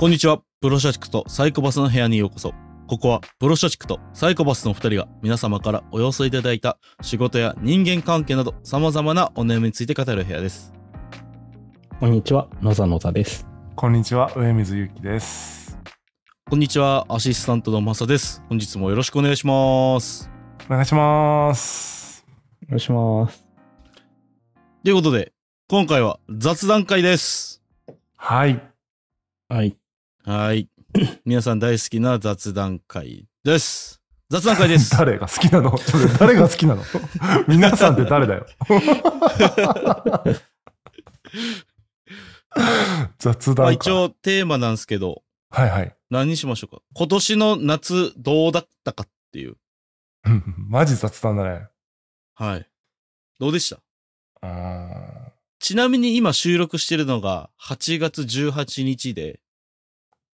こんにちは。プロ社畜とサイコパスの部屋にようこそ。ここはプロ社畜とサイコパスの2人が皆様からお寄せいただいた仕事や人間関係など様々なお悩みについて語る部屋です。こんにちは、野田野田です。こんにちは、上水ゆきです。こんにちは。アシスタントのマサです。本日もよろしくお願いします。お願いします。お願いします。ということで、今回は雑談会です。はい。はい。はい。皆さん大好きな雑談会です。雑談会です。誰が好きなの 誰が好きなの 皆さんって誰だよ。雑談会。まあ、一応テーマなんですけど。はいはい。何にしましょうか。今年の夏どうだったかっていう。マジ雑談だね。はい。どうでしたちなみに今収録してるのが8月18日で、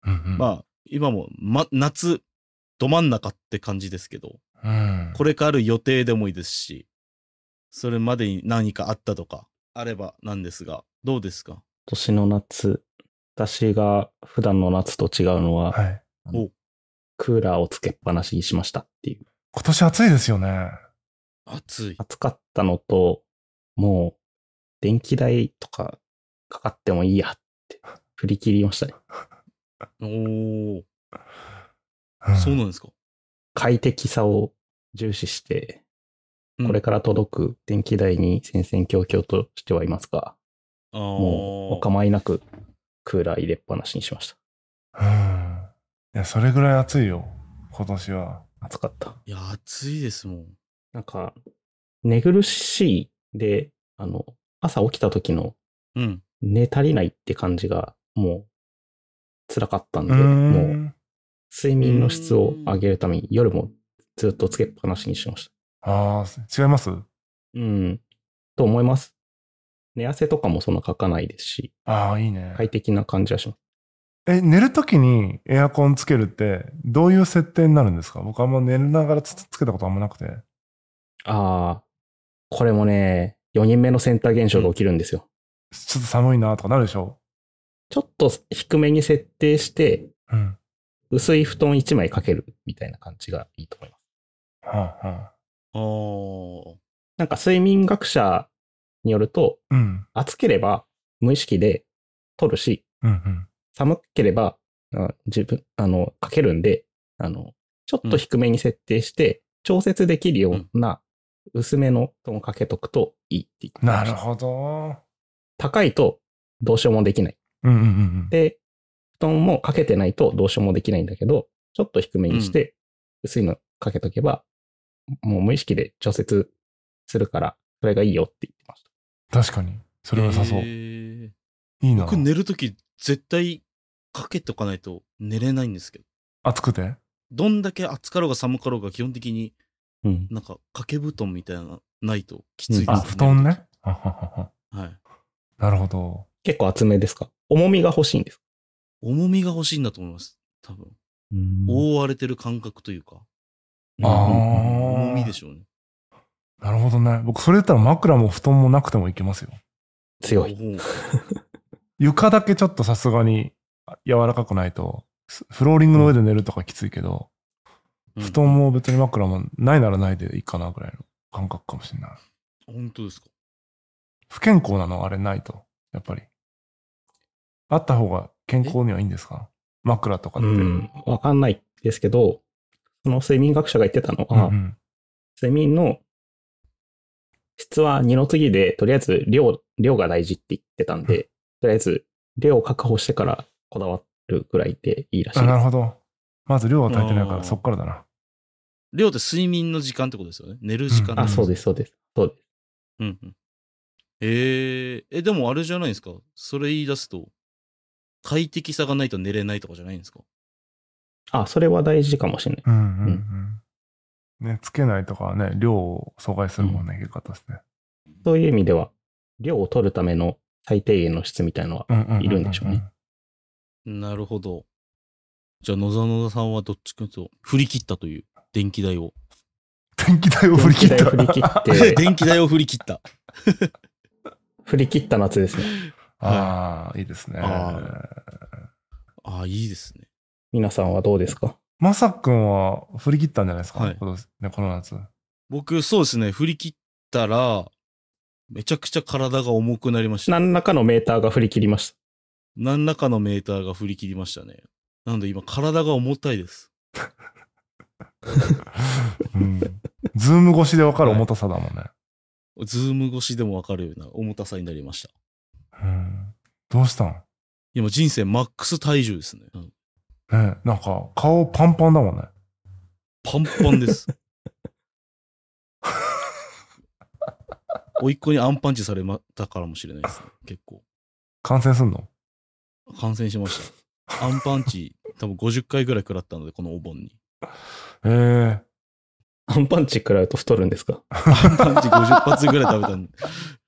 うんうん、まあ今も、ま、夏ど真ん中って感じですけど、うん、これからある予定でもいいですしそれまでに何かあったとかあればなんですがどうですか今年の夏私が普段の夏と違うのは、はい、クーラーをつけっぱなしにしましたっていう今年暑いですよね暑い暑かったのともう電気代とかかかってもいいやって振り切りましたねおお、うん、そうなんですか。快適さを重視して、これから届く電気代に戦々恐々としてはいますが、うん、もうお構いなくクーラー入れっぱなしにしました。うん。いや、それぐらい暑いよ、今年は。暑かった。いや、暑いですもん。なんか、寝苦しいで、あの、朝起きた時の、寝足りないって感じが、もう辛かったんで、もう睡眠の質を上げるために夜もずっとつけっぱなしにしました。ああ、違いますうん。と思います。寝汗とかもそんなかかないですし。ああ、いいね。快適な感じはします。え、寝るときにエアコンつけるって、どういう設定になるんですか僕はもう寝ながらつけたことあんまなくて。ああ、これもね、4人目のセンター現象が起きるんですよ。ちょっと寒いなとかなるでしょちょっと低めに設定して、うん、薄い布団1枚かけるみたいな感じがいいと思います。はあはあ、なんか睡眠学者によると、うん、暑ければ無意識で取るし、うんうん、寒ければ自分あのかけるんであのちょっと低めに設定して、調節できるような薄めの布団をかけとくといいって言ってました。なるほど。高いとどうしようもできない。うんうんうん、で、布団もかけてないとどうしようもできないんだけど、ちょっと低めにして、薄いのかけとけば、うん、もう無意識で調節するから、それがいいよって言ってました。確かに。それはさそう。えー、いいな。僕寝るとき、絶対かけとかないと寝れないんですけど。暑くてどんだけ暑かろうが寒かろうが基本的に、なんか掛け布団みたいなないときついです、ねうん、あ、布団ね。はい。なるほど。結構厚めですか重みが欲しいんです重みが欲しいんだと思います。多分。覆われてる感覚というか。ああ。重みでしょうね。なるほどね。僕、それだったら枕も布団もなくてもいけますよ。強い。床だけちょっとさすがに柔らかくないと、フローリングの上で寝るとかきついけど、うん、布団も別に枕もないならないでいいかなぐらいの感覚かもしれない。本当ですか不健康なのあれないと。やっぱり。あった方が健康にはいいんですか枕とかって。うん、わかんないですけど、その睡眠学者が言ってたのは、うんうん、睡眠の質は二の次で、とりあえず量、量が大事って言ってたんで、うん、とりあえず量を確保してからこだわるぐらいでいいらしいです。なるほど。まず量を与えてないから、そっからだな。量って睡眠の時間ってことですよね。寝る時間、うん、あ、そうです、そうです。そうです。うんうん。えー、え、でもあれじゃないですか。それ言い出すと、快適さがないと寝れないとかじゃないんですかあ、それは大事かもしれない。うんうんうんうん、ね、つけないとかね、量を阻害するもんね、結果として。そういう意味では、量を取るための最低限の質みたいのはいるんでしょうね。なるほど。じゃあ、野沢野沢さんはどっちかと振り切ったという電気代を。電気代を振り切った。電気代振り切った。振り切った。振り切った夏ですね。ああ、いいですね。ああ、いいですね。皆さんはどうですかまさくんは振り切ったんじゃないですか、はい、このね、この夏。僕、そうですね。振り切ったら、めちゃくちゃ体が重くなりました。何らかのメーターが振り切りました。何らかのメーターが振り切りましたね。なので今、体が重たいです。うん、ズーム越しでわかる重たさだもんね。はい、ズーム越しでもわかるような重たさになりました。どうしたんいや、もう人生マックス体重ですね。うん、ねなんか、顔パンパンだもんね。パンパンです。お いっ子にアンパンチされたからもしれないですね、結構。感染すんの感染しました。アンパンチ、多分50回ぐらい食らったので、このお盆に。へえ。アンパンチ食らうと太るんですかアンパンチ50発ぐらい食べたんで、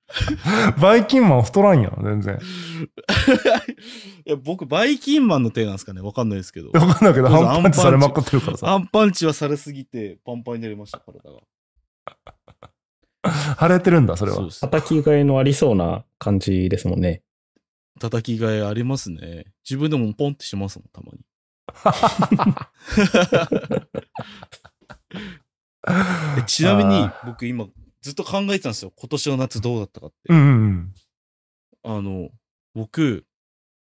バイキンマン太らんやん、全然。いや、僕、バイキンマンの手なんですかねわかんないですけど。わかんないけど、アンパンチされまくってるからさ。アンパンチはされすぎて、パンパンになりました、体が。腫れてるんだ、それは。叩きがえのありそうな感じですもんね。叩きがえありますね。自分でもポンってしますもん、たまに。ちなみに、僕今、ずっと考えてたんですよ。今年の夏どうだったかって。うんうんうん、あの、僕、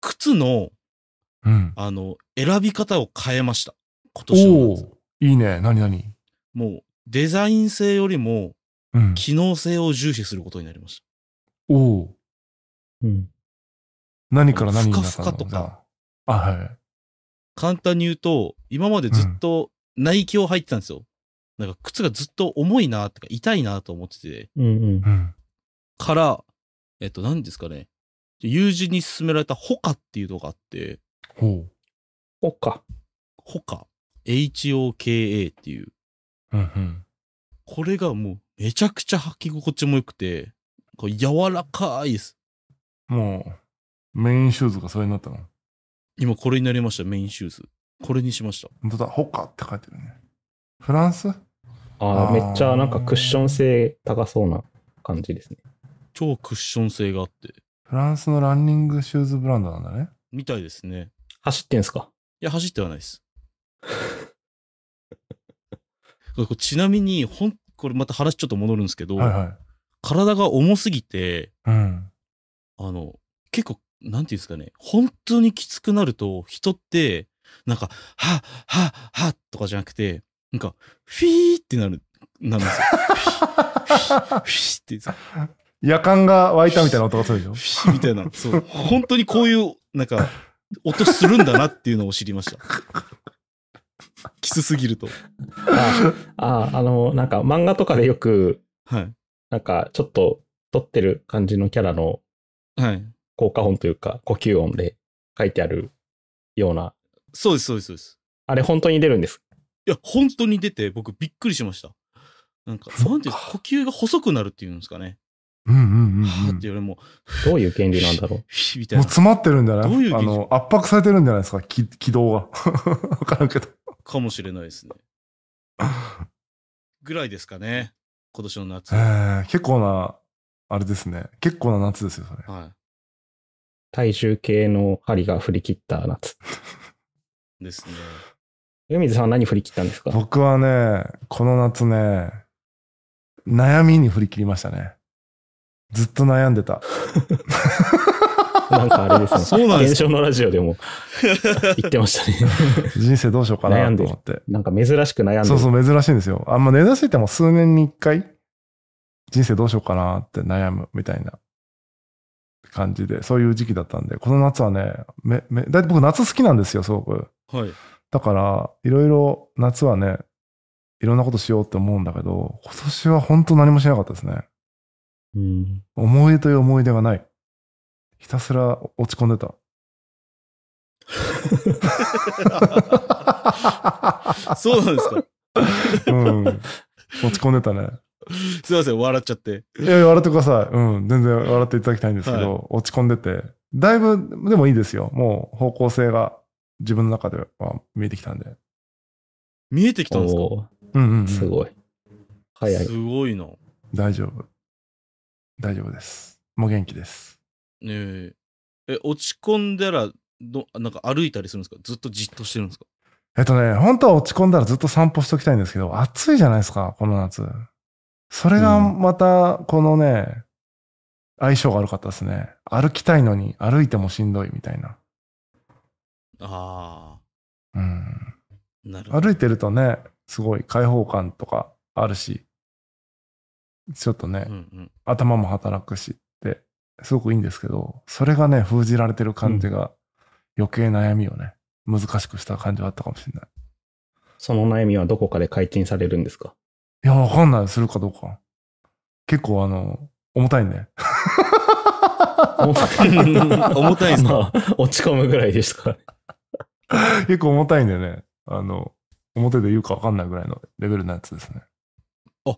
靴の、うん、あの、選び方を変えました。今年の夏。いいね。何何もう、デザイン性よりも、機能性を重視することになりました。おお。うん。何から何になったふかふかとか。あ、はい。簡単に言うと、今までずっとナイキを入ってたんですよ。なんか靴がずっと重いなとか痛いなと思ってて、うんうん、から、えっと、何ですかね、友人に勧められたホカっていうのがあって、ほう。ホカ。ホカ。HOKA っていう。うんうん。これがもうめちゃくちゃ履き心地も良くて、こう柔らかいです。もう、メインシューズがそれになったの今これになりました、メインシューズ。これにしました。本当だ、ホカって書いてるね。フランスああ、めっちゃなんかクッション性高そうな感じですね。超クッション性があって。フランスのランニングシューズブランドなんだね。みたいですね。走ってんすかいや、走ってはないです。ちなみに、ほん、これまた話ちょっと戻るんですけど、はいはい、体が重すぎて、うん、あの、結構、なんていうんですかね、本当にきつくなると、人って、なんか、はっ、はっ、はっとかじゃなくて、なんか、フィーってなる、なんですよ。フィーってさ。夜間が湧いたみたいな音がするでしょフィーみたいな。そう。本当にこういう、なんか、音するんだなっていうのを知りました。キスすぎると。ああ、あの、なんか漫画とかでよく、はい。なんかちょっと撮ってる感じのキャラの、はい。効果音というか、呼吸音で書いてあるような。そうです、そうです、そうです。あれ本当に出るんですや、本当に出て、僕びっくりしました。なんか、なんていう呼吸が細くなるっていうんですかね。うんうんうん、うん、はあってよりも、どういう原理なんだろう。みたいな。もう詰まってるんじゃないどういうあの圧迫されてるんじゃないですか、気軌道が。わからんけど。かもしれないですね。ぐらいですかね、今年の夏。えー、結構な、あれですね。結構な夏ですよ、それ。はい。体重計の針が振り切った夏。ですね。米水さんは何振り切ったんですか僕はね、この夏ね、悩みに振り切りましたね。ずっと悩んでた。なんかあれですね。そうなんですのラジオでも 言ってましたね。人生どうしようかなと思って。なんか珍しく悩んでそうそう、珍しいんですよ。あんま珍しても数年に一回、人生どうしようかなって悩むみたいな感じで、そういう時期だったんで、この夏はね、めめだいたい僕夏好きなんですよ、すごく。はい。だから、いろいろ夏はね、いろんなことしようって思うんだけど、今年は本当何もしなかったですね。うん、思い出という思い出がない。ひたすら落ち込んでた。そうなんですか。うん。落ち込んでたね。すいません、笑っちゃって。いや、笑ってください。うん。全然笑っていただきたいんですけど、はい、落ち込んでて。だいぶ、でもいいですよ。もう方向性が自分の中では見えてきたんで。見えてきたんですかうんうん、うん、すごい。早い。すごいな。大丈夫。大丈夫です。もう元気です。ねえ。え、落ち込んだらど、なんか歩いたりするんですかずっとじっとしてるんですかえっとね、本当は落ち込んだらずっと散歩しておきたいんですけど、暑いじゃないですか、この夏。それがまた、このね、うん、相性が悪かったですね。歩きたいのに歩いてもしんどいみたいな。ああ。うん。なるほど。歩いてるとね、すごい開放感とかあるし、ちょっとね、うんうん、頭も働くしって、すごくいいんですけど、それがね、封じられてる感じが、余計悩みをね、難しくした感じはあったかもしれない。その悩みはどこかで解禁されるんですかいや、わかんない。するかどうか。結構、あの、重たいね。重たいですか、落ち込むぐらいですか 結構重たいんだよね。あの、表で言うか分かんないぐらいのレベルのやつですね。あ、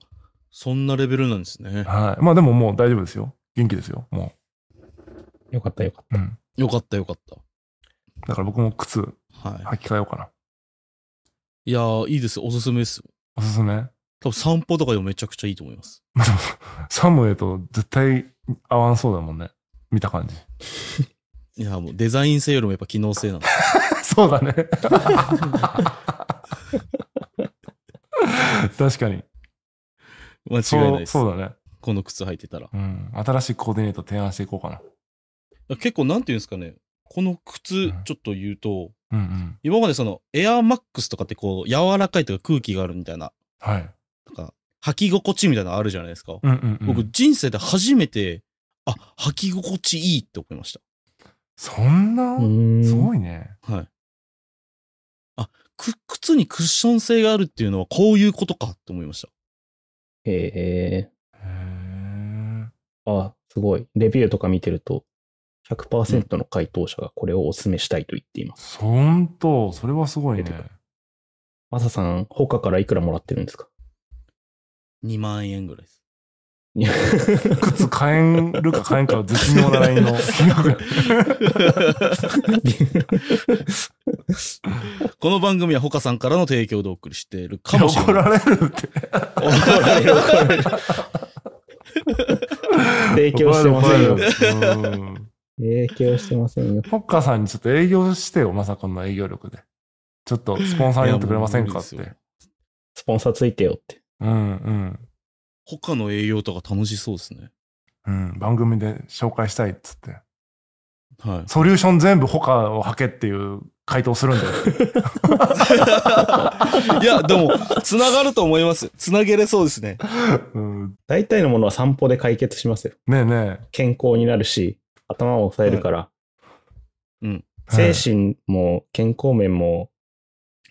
そんなレベルなんですね。はい。まあでももう大丈夫ですよ。元気ですよ、もう。よかったよかった。うん。よかったよかった。だから僕も靴、はい、履き替えようかな。いやー、いいです。おすすめですよ。おすすめ多分散歩とかでもめちゃくちゃいいと思います。サムエと絶対合わんそうだもんね。見た感じ。いや、もうデザイン性よりもやっぱ機能性なん そうだね。確かに。間違いないです。そうそうだね。この靴履いてたら。うん。新しいコーディネート提案していこうかな。結構、なんていうんですかね。この靴、ちょっと言うと、うんうんうん、今までその、エアーマックスとかってこう、柔らかいとか空気があるみたいな。はい。とか、履き心地みたいなのあるじゃないですか。うんうんうん、僕、人生で初めて、あ、履き心地いいって思いました。そんなすごいね。はい。靴にクッション性があるっていうのはこういうことかって思いました。へえ。あ、すごい。レビューとか見てると、100%の回答者がこれをお勧めしたいと言っています。本、う、当、それはすごいね。マサさん、他からいくらもらってるんですか ?2 万円ぐらいです。靴買えるか買えんかは絶妙なラインの この番組はほかさんからの提供でお送りしているかもしれない。怒られるって。怒られる、怒られる。提供してませんよ。提供してませんよ。ほかさんにちょっと営業してよ、まさかの営業力で。ちょっとスポンサーになってくれませんかって。スポンサーついてよって。うんうん。他の栄養とか楽しそうですね。うん、番組で紹介したいっつって。はい、ソリューション全部他をはけっていう回答するんだよ。いや、でも、つながると思います。つなげれそうですね。うん、大体のものは散歩で解決しますよ。ねえねえ。健康になるし、頭を抑えるから。はい、うん。精神も健康面も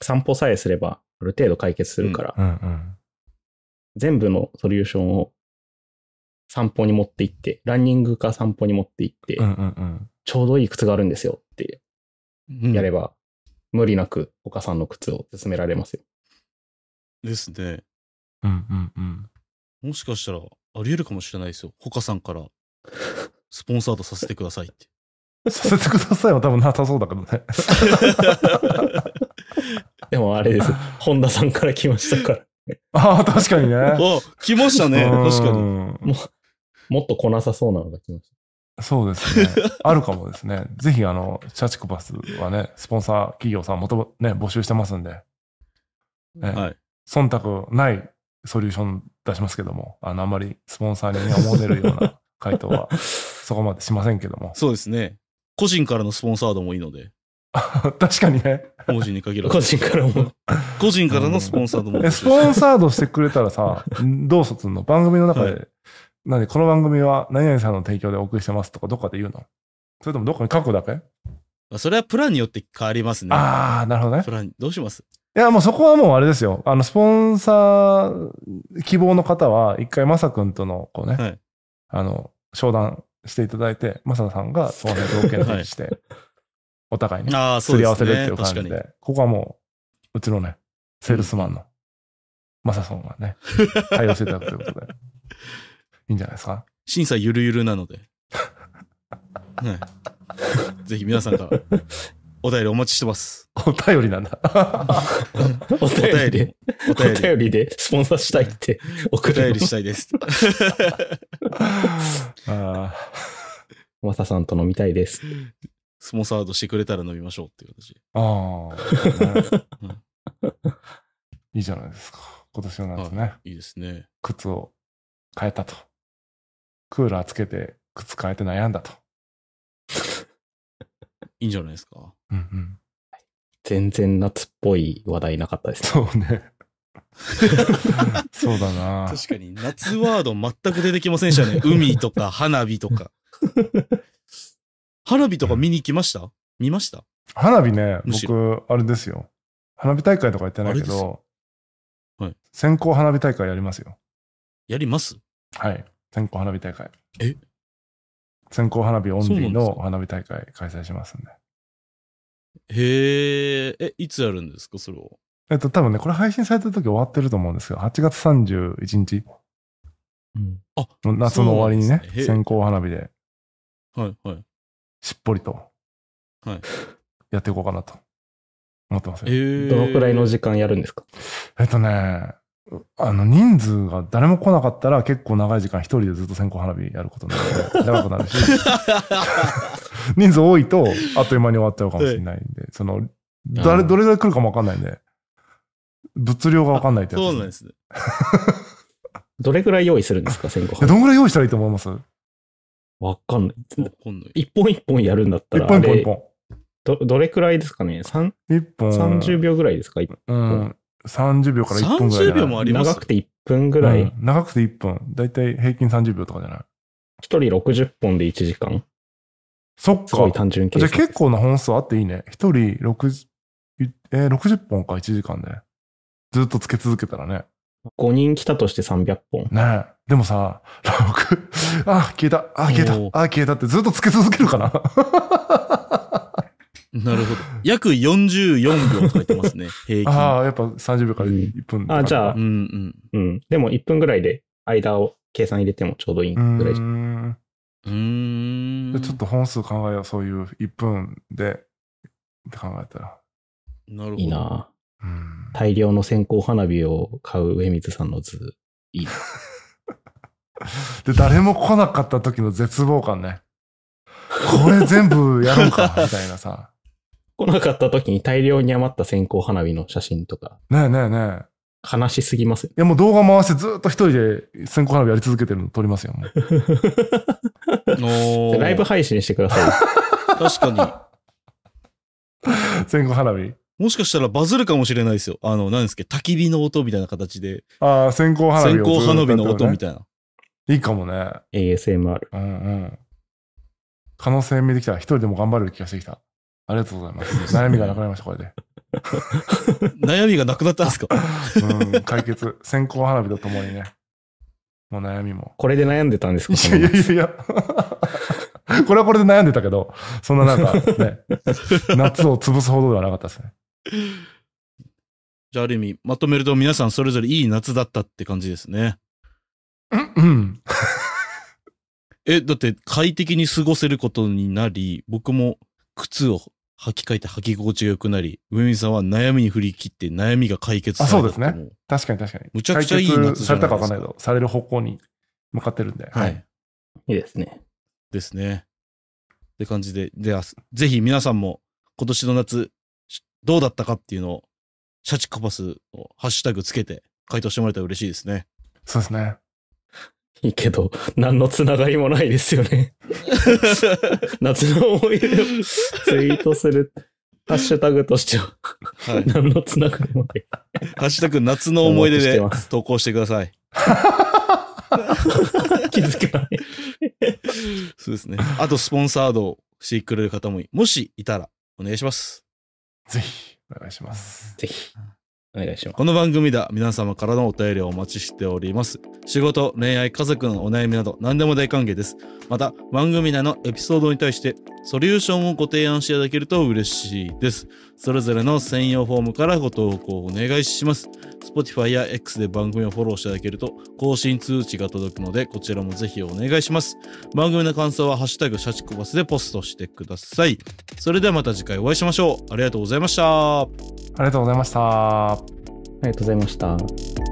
散歩さえすればある程度解決するから。うんうんうん全部のソリューションを散歩に持って行って、ランニングか散歩に持って行って、うんうんうん、ちょうどいい靴があるんですよってやれば、うん、無理なく岡さんの靴を勧められますよ。ですね。うんうんうん。もしかしたらありえるかもしれないですよ。岡さんからスポンサードさせてくださいって。させてくださいは多分なさそうだけどね。でもあれです。本田さんから来ましたから。ああ、確かにね。お、来ましたね。確かに。ももっと来なさそうなのが来ました。そうですね。あるかもですね。ぜひ、あの、社畜バスはね、スポンサー企業さん元、ね、募集してますんで、ね、はい。忖度ないソリューション出しますけども、あの、あんまりスポンサーに思われるような回答は、そこまでしませんけども。そうですね。個人からのスポンサードもいいので。確かにね。個人に限らず。個人からも。個人からのスポンサードも、スポンサードしてくれたらさ、どうすんの番組の中で、はい、何この番組は何々さんの提供でお送りしてますとか、どっかで言うのそれともどっかに書くだけそれはプランによって変わりますね。ああ、なるほどね。プラン、どうしますいや、もうそこはもうあれですよ。あの、スポンサー希望の方は、一回マサ君との、こうね、はい、あの、商談していただいて、マサさんがその条件をして、はいお互いね。すり合わせるっていう感じで。ここはもう、うちのね、セールスマンの、マサソンがね、対応していただくということで。いいんじゃないですか。審査ゆるゆるなので。ぜひ皆さんからお便りお待ちしてます。お便りなんだ。お便り。お便り。でスポンサーしたいって送お便りしたいです。ああ。マサさんと飲みたいです。スモサードしてくれたら飲みましょうっていう形ああ、うん、いいじゃないですか。今年の夏ね。いいですね。靴を変えたと。クーラーつけて靴変えて悩んだと。いいんじゃないですか。うんうん。全然夏っぽい話題なかったです、そうね。そうだな。確かに夏ワード全く出てきませんでしたね。海とか花火とか。花火とか見に行きました、うん、見ました花火ね、僕、あれですよ。花火大会とかやってないけど、はい、先行花火大会やりますよ。やりますはい。先行花火大会。え先行花火オンリーの花火大会開催しますんで。へえ、え、いつやるんですか、それを。えっと、多分ね、これ配信された時終わってると思うんですが、8月31日。うん、あ夏の終わりにね、ね先行花火で。はいはい。しっぽりと、はい、やっていこうかなと思ってますえー、どのくらいの時間やるんですかえっとねあの人数が誰も来なかったら結構長い時間一人でずっと線香花火やることになるので 長くなるし 人数多いとあっという間に終わっちゃうかもしれないんで、はい、その誰どれぐらい来るかも分かんないんで物量が分かんないってやつそうなんですねどれぐらい用意するんですか線香花火どんぐらい用意したらいいと思いますわかんない。わかんない。一本一本やるんだったら。一本一本本。ど、どれくらいですかね ?3、一本。0秒ぐらいですか一本。うん。30秒から1分ぐらい。30秒もあります長くて1分ぐらい、うん、長くて1分。だいたい平均30秒とかじゃない ?1 人60本で1時間。そっか。すごい単純計算。じゃ結構な本数あっていいね。1人六十、えー、60本か1時間で。ずっとつけ続けたらね。5人来たとして300本。ねえ。でもさ、ラオあ、消えた、あ、消えた、あ、消えたってずっとつけ続けるかな。なるほど。約44秒とかてますね、平均。ああ、やっぱ30秒から1分、うん、あじゃあ、うんうん。うん。でも1分ぐらいで間を計算入れてもちょうどいいぐらいじゃん。うんちょっと本数考えよう、そういう1分でって考えたら。なるほど。いいな。大量の線香花火を買う上水さんの図、いいな。で、誰も来なかった時の絶望感ね。これ全部やろうか、みたいなさ。来なかった時に大量に余った線香花火の写真とか。ねえねえねえ。悲しすぎますいやもう動画回してずっと一人で線香花火やり続けてるの撮りますよ、もう。ライブ配信してください。確かに。線香花火。もしかしたらバズるかもしれないですよ。あの、何ですかけ、焚き火の音みたいな形で。ああ、線香花火、線香花火の音みたいな。いいかもね。ASMR。うんうん。可能性見えてきた。一人でも頑張る気がしてきた。ありがとうございます。悩みがなくなりました、これで。悩みがなくなったんですかうん、解決。線香花火とともにね。もう悩みも。これで悩んでたんですかいやいやいや。これはこれで悩んでたけど、そんななんかね、夏を潰すほどではなかったですね。じゃあある意味、まとめると皆さんそれぞれいい夏だったって感じですね。うん え、だって快適に過ごせることになり、僕も靴を履き替えて履き心地が良くなり、上見さんは悩みに振り切って悩みが解決されたそうですね。確かに確かに。むちゃくちゃいい夏されたかわかんないけど、される方向に向かってるんで。はい。いいですね。ですね。って感じで、では、ぜひ皆さんも今年の夏、どうだったかっていうのを、シャチコパスをハッシュタグつけて回答してもらえたら嬉しいですね。そうですね。いいけど、何のつながりもないですよね。夏の思い出をツイートする。ハッシュタグとしては、はい、何のつながりもない。ハッシュタグ夏の思い出で投稿してください。気づかない。そうですね。あと、スポンサードしてくれる方も、もしいたら、お願いします。ぜひ、お願いします。ぜひ。願いします。この番組では皆様からのお便りをお待ちしております。仕事、恋愛、家族のお悩みなど何でも大歓迎です。また、番組内のエピソードに対してソリューションをご提案していただけると嬉しいです。それぞれの専用フォームからご投稿お願いします。Spotify や X で番組をフォローしていただけると更新通知が届くので、こちらもぜひお願いします。番組の感想はハッシュタグシャチコバスでポストしてください。それではまた次回お会いしましょう。ありがとうございました。ありがとうございました。ありがとうございました。